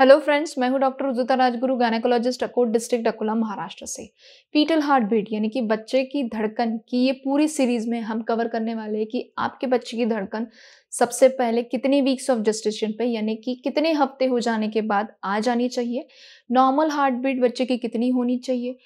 hello friends मैं हूं doctor Ujuta Rajguru gynaecologist Akot district Akola Maharashtra से फीटल हार्ट बीट यानी कि बच्चे की धड़कन की ये पूरी सीरीज में हम कवर करने वाले हैं कि आपके बच्चे की धड़कन सबसे पहले कितने वीक्स ऑफ जस्टेशन पे यानी कि कितने हफ्ते हो जाने के बाद आ जानी चाहिए नॉर्मल हार्ट बीट बच्चे की कितनी होनी चाहिए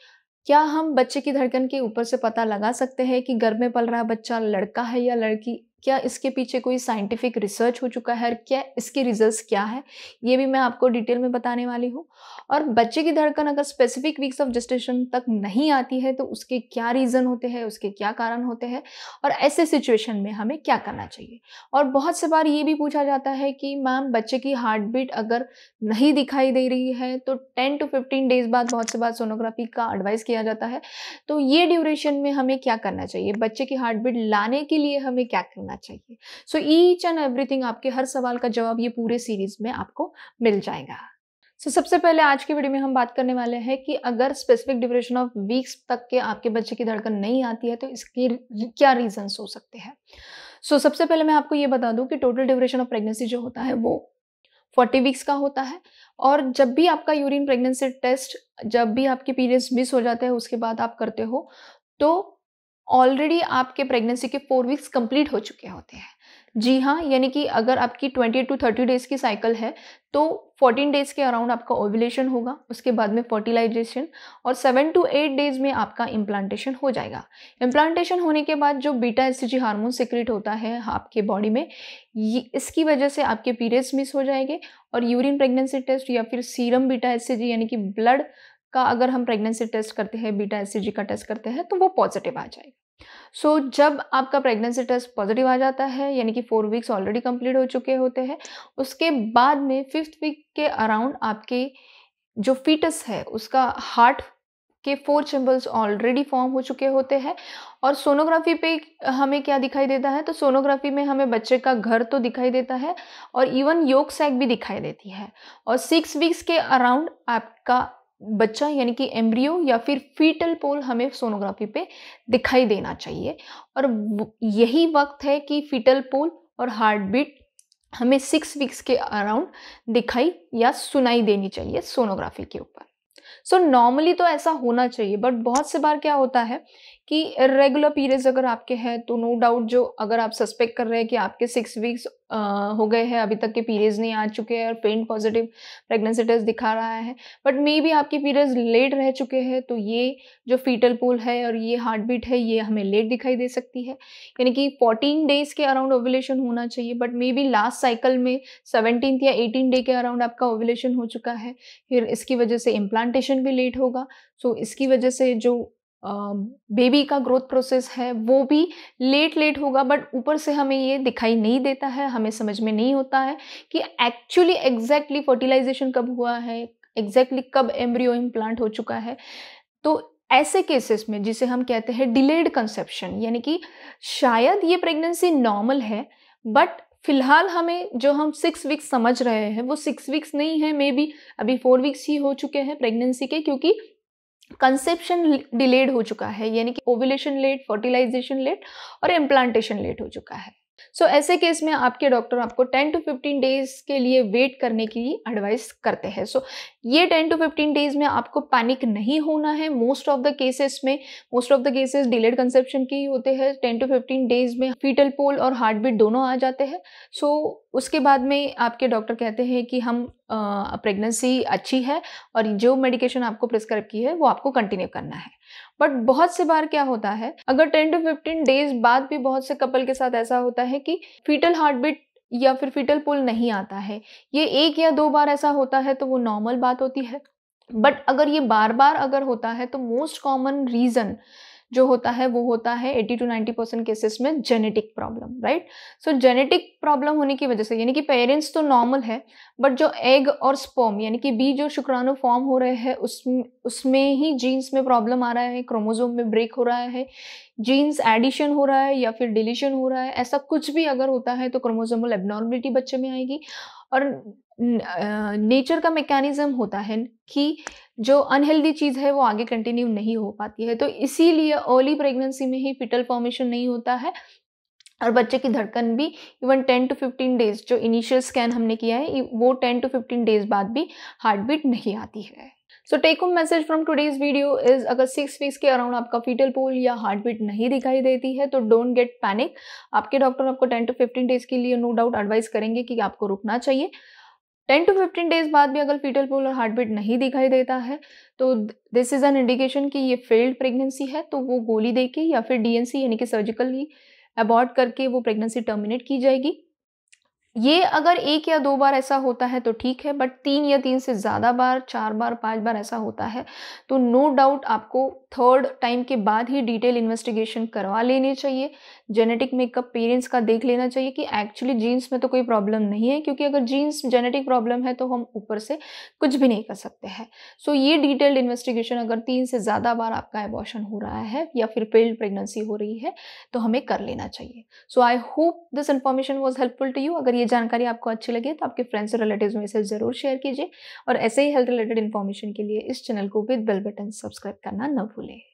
क्या हम बच्चे की धड़कन के ऊपर से पता लगा सकते हैं कि घर में पल रहा बच्चा लड़का है या लड़की क्या इसके पीछे कोई साइंटिफिक रिसर्च हो चुका है और क्या इसके रिजल्ट्स क्या है ये भी मैं आपको डिटेल में बताने वाली हूँ और बच्चे की धड़कन अगर स्पेसिफिक वीक्स ऑफ जस्टेशन तक नहीं आती है तो उसके क्या रीज़न होते हैं उसके क्या कारण होते हैं और ऐसे सिचुएशन में हमें क्या करना चाहिए और बहुत से बार ये भी पूछा जाता है कि मैम बच्चे की हार्ट बीट अगर नहीं दिखाई दे रही है तो टेन टू फिफ्टीन डेज बाद बहुत से बार सोनोग्राफी का एडवाइस किया जाता है तो ये ड्यूरेशन में हमें क्या करना चाहिए बच्चे की हार्ट बीट लाने के लिए हमें क्या करना होना चाहिए सो ईच एंड एवरीथिंग आपके हर सवाल का जवाब ये पूरे सीरीज में आपको मिल जाएगा सो so, सबसे पहले आज के वीडियो में हम बात करने वाले हैं कि अगर स्पेसिफिक ड्यूरेशन ऑफ वीक्स तक के आपके बच्चे की धड़कन नहीं आती है तो इसके क्या रीजंस हो सकते हैं सो so, सबसे पहले मैं आपको ये बता दूं कि टोटल ड्यूरेशन ऑफ प्रेगनेंसी जो होता है वो 40 वीक्स का होता है और जब भी आपका यूरिन प्रेगनेंसी टेस्ट जब भी आपके पीरियड्स मिस हो जाते हैं उसके बाद आप करते हो तो ऑलरेडी आपके प्रेगनेंसी के फोर वीक्स कंप्लीट हो चुके होते हैं जी हाँ यानी कि अगर आपकी ट्वेंटी टू थर्टी डेज़ की साइकिल है तो फोर्टीन डेज़ के अराउंड आपका ओव्यूलेशन होगा उसके बाद में फर्टिलाइजेशन और सेवन टू एट डेज़ में आपका इम्प्लांटेशन हो जाएगा इम्प्लांटेशन होने के बाद जो बीटा एसटीजी हार्मोन सिक्रिट होता है आपके बॉडी में ये इसकी वजह से आपके पीरियड्स मिस हो जाएंगे और यूरिन प्रेगनेंसी टेस्ट या फिर सीरम बीटा एसटीजी यानी कि ब्लड का अगर हम प्रेगनेंसी टेस्ट करते हैं बीटा एस का टेस्ट करते हैं तो वो पॉजिटिव आ जाएगा सो so, जब आपका प्रेगनेंसी टेस्ट पॉजिटिव आ जाता है यानी कि फोर वीक्स ऑलरेडी कंप्लीट हो चुके होते हैं उसके बाद में फिफ्थ वीक के अराउंड आपके जो फीटस है उसका हार्ट के फोर चैम्बल्स ऑलरेडी फॉर्म हो चुके होते हैं और सोनोग्राफी पे हमें क्या दिखाई देता है तो सोनोग्राफी में हमें बच्चे का घर तो दिखाई देता है और इवन योग सैक भी दिखाई देती है और सिक्स वीक्स के अराउंड आपका बच्चा यानी कि एम्ब्रियो या फिर फीटल पोल हमें सोनोग्राफी पे दिखाई देना चाहिए और यही वक्त है कि फीटल पोल और हार्ट बीट हमें सिक्स वीक्स के अराउंड दिखाई या सुनाई देनी चाहिए सोनोग्राफी के ऊपर सो so, नॉर्मली तो ऐसा होना चाहिए बट बहुत से बार क्या होता है कि रेगुलर पीरियड्स अगर आपके हैं तो नो डाउट जो अगर आप सस्पेक्ट कर रहे हैं कि आपके सिक्स वीक्स हो गए हैं अभी तक के पीरियड्स नहीं आ चुके हैं और पेंट पॉजिटिव प्रेगनेंसी टेस्ट दिखा रहा है बट मे बी आपके पीरियड्स लेट रह चुके हैं तो ये जो फीटल पूल है और ये हार्ट बीट है ये हमें लेट दिखाई दे सकती है यानी कि फोर्टीन डेज के अराउंड ओवलेशन होना चाहिए but maybe last cycle में सेवनटीन या एटीन डे के अराउंड आपका ओवलेशन हो चुका है फिर इसकी वजह से इम्प्लांटेशन भी लेट होगा सो so इसकी वजह से जो बेबी का ग्रोथ प्रोसेस है वो भी लेट लेट होगा बट ऊपर से हमें ये दिखाई नहीं देता है हमें समझ में नहीं होता है कि एक्चुअली एग्जैक्टली फर्टिलाइजेशन कब हुआ है एग्जैक्टली exactly कब एम्ब्रियो इम्प्लांट हो चुका है तो ऐसे केसेस में जिसे हम कहते हैं डिलेड कंसेप्शन यानी कि शायद ये प्रेगनेंसी नॉर्मल है बट फिलहाल हमें जो हम सिक्स वीक्स समझ रहे हैं वो सिक्स वीक्स नहीं है मे बी अभी फोर वीक्स ही हो चुके हैं प्रेगनेंसी के क्योंकि कंसेप्शन डिलेड हो चुका है यानी कि ओवुलेशन लेट फर्टिलाइजेशन लेट और इम्प्लांटेशन लेट हो चुका है सो so, ऐसे केस में आपके डॉक्टर आपको 10 टू 15 डेज के लिए वेट करने की एडवाइस करते हैं सो so, ये 10 टू 15 डेज में आपको पैनिक नहीं होना है मोस्ट ऑफ द केसेस में most of the cases delayed conception के ही होते हैं 10 टू 15 डेज में फीटल पोल और हार्ट बीट दोनों आ जाते हैं सो so, उसके बाद में आपके डॉक्टर कहते हैं कि हम प्रेगनेंसी अच्छी है और जो मेडिकेशन आपको प्रिस्क्राइब की है वो आपको कंटिन्यू करना है बट बहुत से बार क्या होता है अगर टेन टू फिफ्टीन डेज बाद भी बहुत से कपल के साथ ऐसा होता है कि फीटल हार्ट बीट या फिर फीटल पुल नहीं आता है ये एक या दो बार ऐसा होता है तो वो नॉर्मल बात होती है बट अगर ये बार बार अगर होता है तो मोस्ट कॉमन रीज़न जो होता है वो होता है 80 टू 90 परसेंट केसेस में genetic problem right so genetic problem होने की वजह से यानी कि पेरेंट्स तो नॉर्मल है बट जो एग और स्पर्म यानी कि बीज और शुक्राणु फॉर्म हो रहे हैं उस उसमें ही जीन्स में प्रॉब्लम आ रहा है क्रोमोजोम में ब्रेक हो रहा है जीन्स एडिशन हो रहा है या फिर डिलीशन हो रहा है ऐसा कुछ भी अगर होता है तो क्रोमोजोमल एबनॉर्मलिटी बच्चे में आएगी और नेचर का मैकेनिज्म होता है कि जो अनहेल्दी चीज़ है वो आगे कंटिन्यू नहीं हो पाती है तो इसीलिए अर्ली प्रेगनेंसी में ही फिटल फॉर्मेशन नहीं होता है और बच्चे की धड़कन भी इवन 10 टू 15 डेज जो इनिशियल स्कैन हमने किया है वो 10 टू 15 डेज बाद भी हार्ट बीट नहीं आती है so take home message from today's video is अगर सिक्स वीक्स के अराउंड आपका फीटल पोल या हार्ट बीट नहीं दिखाई देती है तो डोंट गेट पैनिक आपके डॉक्टर आपको टेन टू फिफ्टीन डेज के लिए नो डाउट एडवाइस करेंगे कि आपको रुकना चाहिए टेन टू फिफ्टीन डेज बाद भी अगर फीटल पोल और हार्ट बीट नहीं दिखाई देता है तो दिस इज़ एन इंडिकेशन कि ये फेल्ड प्रेगनेंसी है तो वो गोली दे के या फिर डीएनसी यानी कि सर्जिकली अबॉर्ड करके वो प्रेगनेंसी टर्मिनेट की जाएगी ये अगर एक या दो बार ऐसा होता है तो ठीक है बट तीन या तीन से ज़्यादा बार चार बार पांच बार ऐसा होता है तो नो no डाउट आपको थर्ड टाइम के बाद ही डिटेल इन्वेस्टिगेशन करवा लेनी चाहिए जेनेटिक मेकअप पेरेंट्स का देख लेना चाहिए कि एक्चुअली जीन्स में तो कोई प्रॉब्लम नहीं है क्योंकि अगर जीन्स जेनेटिक प्रॉब्लम है तो हम ऊपर से कुछ भी नहीं कर सकते हैं सो so, ये डिटेल्ड इन्वेस्टिगेशन अगर तीन से ज़्यादा बार आपका एबॉर्शन हो रहा है या फिर पेल्ड प्रेगनेंसी हो रही है तो हमें कर लेना चाहिए so I hope this information was helpful to you अगर ये जानकारी आपको अच्छी लगी तो आपके फ्रेंड्स और रिलेटिव्स में इसे ज़रूर शेयर कीजिए और ऐसे ही हेल्थ रिलेटेड इन्फॉर्मेशन के लिए इस चैनल को विद बेल बटन सब्सक्राइब करना न भूलें